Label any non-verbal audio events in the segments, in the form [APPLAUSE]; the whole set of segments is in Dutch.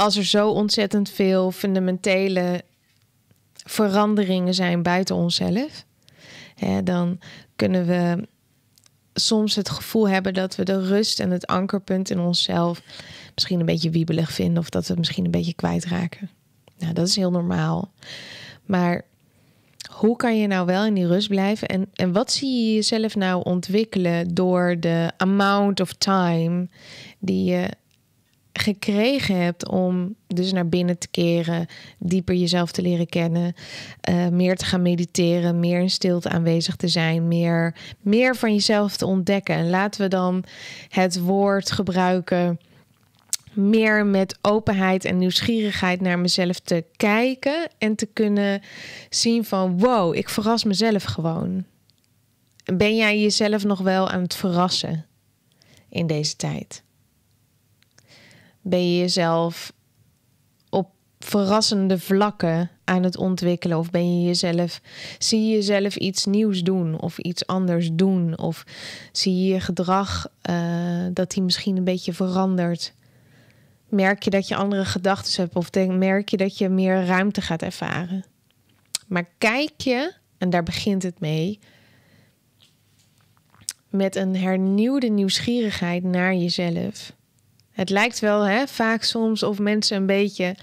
als er zo ontzettend veel fundamentele veranderingen zijn buiten onszelf, hè, dan kunnen we soms het gevoel hebben dat we de rust en het ankerpunt in onszelf misschien een beetje wiebelig vinden of dat we het misschien een beetje kwijtraken. Nou, dat is heel normaal. Maar hoe kan je nou wel in die rust blijven? En, en wat zie je jezelf nou ontwikkelen door de amount of time die je gekregen hebt om dus naar binnen te keren, dieper jezelf te leren kennen, eh, meer te gaan mediteren, meer in stilte aanwezig te zijn, meer, meer van jezelf te ontdekken. En laten we dan het woord gebruiken meer met openheid en nieuwsgierigheid naar mezelf te kijken en te kunnen zien van wow, ik verras mezelf gewoon. Ben jij jezelf nog wel aan het verrassen in deze tijd? ben je jezelf op verrassende vlakken aan het ontwikkelen? Of ben je jezelf, zie je jezelf iets nieuws doen of iets anders doen? Of zie je je gedrag eh, dat die misschien een beetje verandert? Merk je dat je andere gedachten hebt of denk, merk je dat je meer ruimte gaat ervaren? Maar kijk je, en daar begint het mee, met een hernieuwde nieuwsgierigheid naar jezelf het lijkt wel hè, vaak soms of mensen een beetje.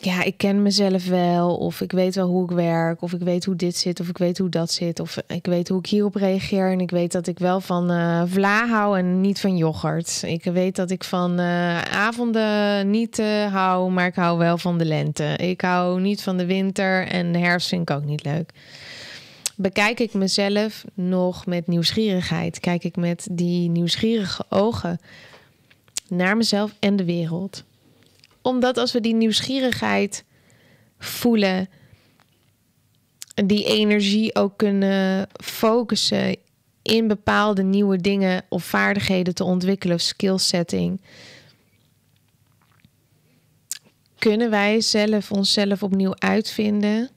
Ja, ik ken mezelf wel, of ik weet wel hoe ik werk, of ik weet hoe dit zit, of ik weet hoe dat zit, of ik weet hoe ik hierop reageer. En ik weet dat ik wel van uh, vla hou en niet van yoghurt. Ik weet dat ik van eh, avonden niet uh, hou, maar ik hou wel van de lente. Ik hou niet van de winter en de herfst vind ik ook niet leuk bekijk ik mezelf nog met nieuwsgierigheid? Kijk ik met die nieuwsgierige ogen naar mezelf en de wereld? Omdat als we die nieuwsgierigheid voelen, die energie ook kunnen focussen in bepaalde nieuwe dingen of vaardigheden te ontwikkelen, of skillsetting. Kunnen wij zelf onszelf opnieuw uitvinden?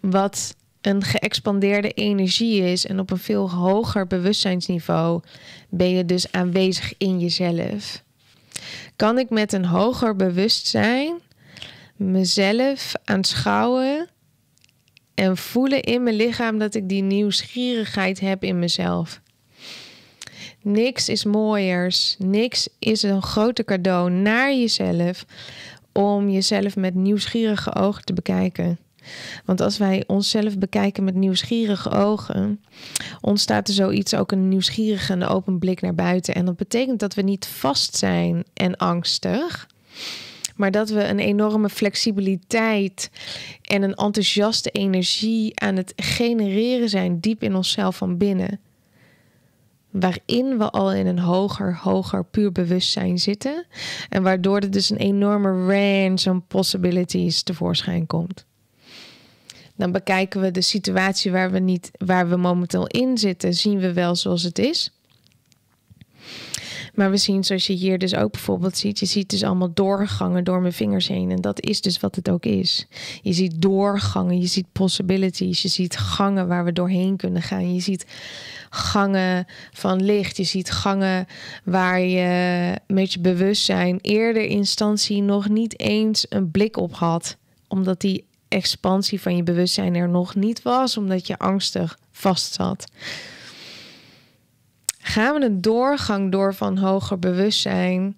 Wat een geëxpandeerde energie is en op een veel hoger bewustzijnsniveau ben je dus aanwezig in jezelf. Kan ik met een hoger bewustzijn mezelf aanschouwen en voelen in mijn lichaam dat ik die nieuwsgierigheid heb in mezelf? Niks is mooiers, niks is een groter cadeau naar jezelf om jezelf met nieuwsgierige ogen te bekijken. Want als wij onszelf bekijken met nieuwsgierige ogen, ontstaat er zoiets ook een nieuwsgierige en open blik naar buiten. En dat betekent dat we niet vast zijn en angstig, maar dat we een enorme flexibiliteit en een enthousiaste energie aan het genereren zijn diep in onszelf van binnen. Waarin we al in een hoger, hoger puur bewustzijn zitten. En waardoor er dus een enorme range aan possibilities tevoorschijn komt. Dan bekijken we de situatie waar we, niet, waar we momenteel in zitten, zien we wel zoals het is. Maar we zien, zoals je hier dus ook bijvoorbeeld ziet, je ziet dus allemaal doorgangen door mijn vingers heen. En dat is dus wat het ook is. Je ziet doorgangen, je ziet possibilities, je ziet gangen waar we doorheen kunnen gaan. Je ziet gangen van licht, je ziet gangen waar je met je bewustzijn eerder instantie nog niet eens een blik op had, omdat die expansie van je bewustzijn er nog niet was, omdat je angstig vast zat. Gaan we een doorgang door van hoger bewustzijn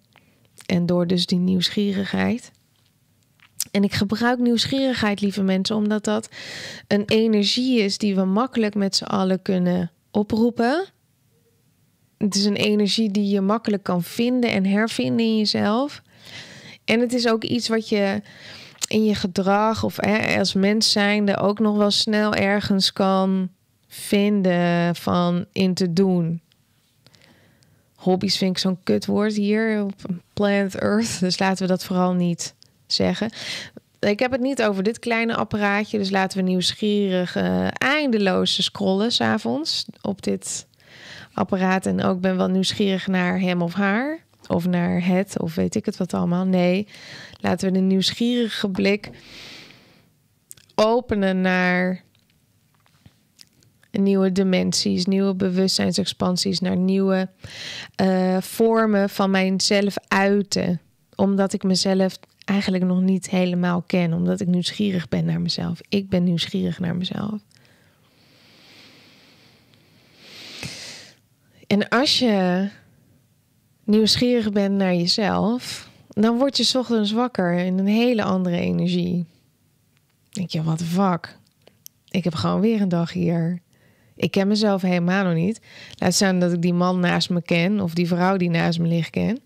en door dus die nieuwsgierigheid? En ik gebruik nieuwsgierigheid, lieve mensen, omdat dat een energie is die we makkelijk met z'n allen kunnen oproepen. Het is een energie die je makkelijk kan vinden en hervinden in jezelf. En het is ook iets wat je in je gedrag of als mens zijnde ook nog wel snel ergens kan vinden van in te doen. Hobby's vind ik zo'n kutwoord hier op planet Earth, dus laten we dat vooral niet zeggen. Ik heb het niet over dit kleine apparaatje, dus laten we nieuwsgierig eh, eindeloos scrollen s'avonds op dit apparaat. En ook ben wel nieuwsgierig naar hem of haar of naar het of weet ik het wat allemaal. Nee, laten we de nieuwsgierige blik openen naar nieuwe dimensies, nieuwe bewustzijnsexpansies, naar nieuwe eh, vormen van mijzelf uiten. Omdat ik mezelf eigenlijk nog niet helemaal ken, omdat ik nieuwsgierig ben naar mezelf. Ik ben nieuwsgierig naar mezelf. En als je nieuwsgierig ben naar jezelf, dan word je ochtends wakker in een hele andere energie. denk je, wat fuck. Ik heb gewoon weer een dag hier. Ik ken mezelf helemaal nog niet. Laat staan dat ik die man naast me ken of die vrouw die naast me ligt ken.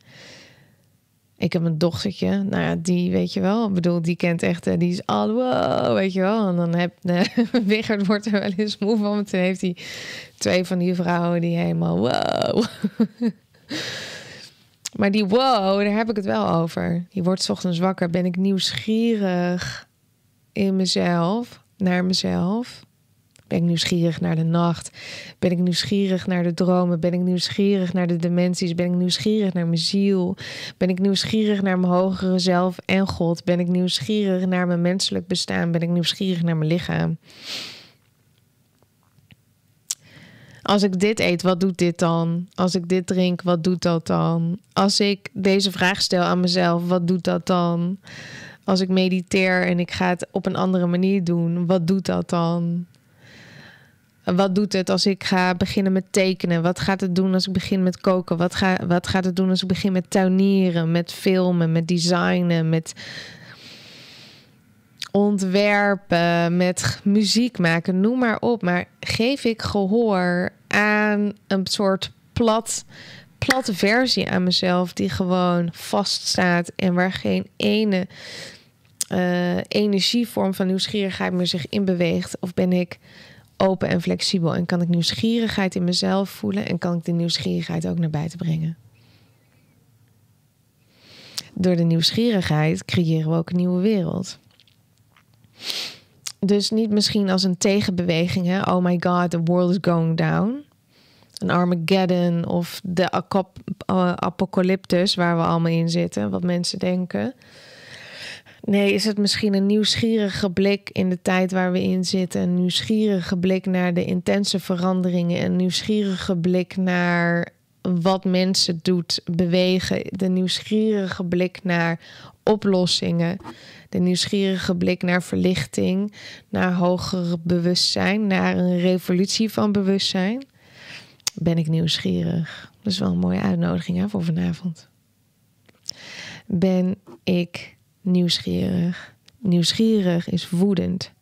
Ik heb een dochtertje, nou ja, die weet je wel. Ik bedoel, die kent echt, eh, die is al wow, weet je wel. En dan heb [LAUGHS] eh, Wiggert wordt er wel eens moe van. Want toen heeft hij twee van die vrouwen die helemaal wow. [LAUGHS] Maar die wow, daar heb ik het wel over. Die wordt ochtends wakker. Ben ik nieuwsgierig in mezelf, naar mezelf? Ben ik nieuwsgierig naar de nacht? Ben ik nieuwsgierig naar de dromen? Ben ik nieuwsgierig naar de dimensies? Ben ik nieuwsgierig naar mijn ziel? Ben ik nieuwsgierig naar mijn hogere zelf en God? Ben ik nieuwsgierig naar mijn menselijk bestaan? Ben ik nieuwsgierig naar mijn lichaam? Als ik dit eet, wat doet dit dan? Als ik dit drink, wat doet dat dan? Als ik deze vraag stel aan mezelf, wat doet dat dan? Als ik mediteer en ik ga het op een andere manier doen, wat doet dat dan? Wat doet het als ik ga beginnen met tekenen? Wat gaat het doen als ik begin met koken? Wat, ga, wat gaat het doen als ik begin met tuinieren, met filmen, met designen, met ontwerpen, met muziek maken, noem maar op. Maar geef ik gehoor aan een soort plat, platte versie aan mezelf die gewoon vaststaat en waar geen ene eh, energievorm van nieuwsgierigheid meer zich in beweegt? Of ben ik open en flexibel en kan ik nieuwsgierigheid in mezelf voelen en kan ik de nieuwsgierigheid ook naar buiten brengen? Door de nieuwsgierigheid creëren we ook een nieuwe wereld. Dus niet misschien als een tegenbeweging, hè? oh my god, the world is going down. Een Armageddon of de eh, apocalyptus waar we allemaal in zitten, wat mensen denken. Nee, is het misschien een nieuwsgierige blik in de tijd waar we in zitten? Een nieuwsgierige blik naar de intense veranderingen. Een nieuwsgierige blik naar wat mensen doet bewegen. De nieuwsgierige blik naar oplossingen. De nieuwsgierige blik naar verlichting, naar hoger bewustzijn, naar een revolutie van bewustzijn. Ben ik nieuwsgierig? Dat is wel een mooie uitnodiging hè, voor vanavond. Ben ik nieuwsgierig? Nieuwsgierig is woedend.